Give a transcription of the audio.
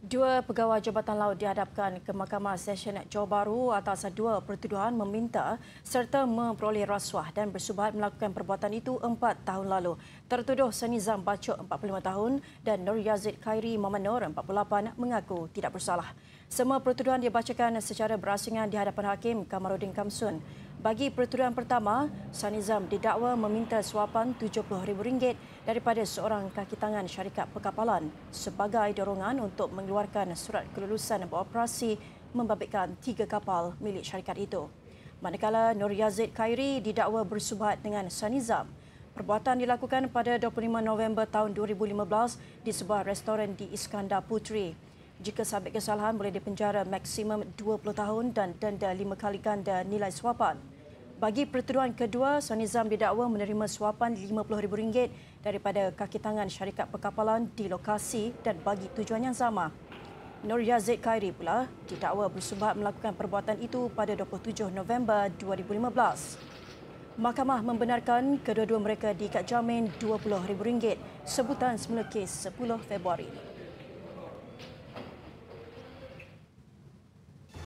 Dua pegawai Jabatan Laut dihadapkan ke Mahkamah Session Johor Bahru atas dua pertuduhan meminta serta memperoleh rasuah dan bersubahat melakukan perbuatan itu empat tahun lalu. Tertuduh Senizam Bacok, 45 tahun dan Nur Yazid Khairi Muhammad Nur, 48, mengaku tidak bersalah. Semua pertuduhan dibacakan secara berasingan di hadapan Hakim Kamarudin Kamsun. Bagi pertuduhan pertama, Sanizam didakwa meminta suapan RM70,000 daripada seorang kaki tangan syarikat perkapalan sebagai dorongan untuk mengeluarkan surat kelulusan beroperasi membabitkan tiga kapal milik syarikat itu. Manakala Nur Yazid Khairi didakwa bersubahat dengan Sanizam. Perbuatan dilakukan pada 25 November tahun 2015 di sebuah restoran di Iskandar Putri. Jika sabit kesalahan boleh dipenjara maksimum 20 tahun dan denda lima kali ganda nilai suapan. Bagi pertuduhan kedua, Sonizam didakwa menerima suapan RM50,000 daripada kaki tangan syarikat perkapalan di lokasi dan bagi tujuan yang sama. Nur Yazid Khairi pula didakwa bersubahat melakukan perbuatan itu pada 27 November 2015. Mahkamah membenarkan kedua-dua mereka diikat jamin RM20,000 sebutan semula kes 10 Februari ini.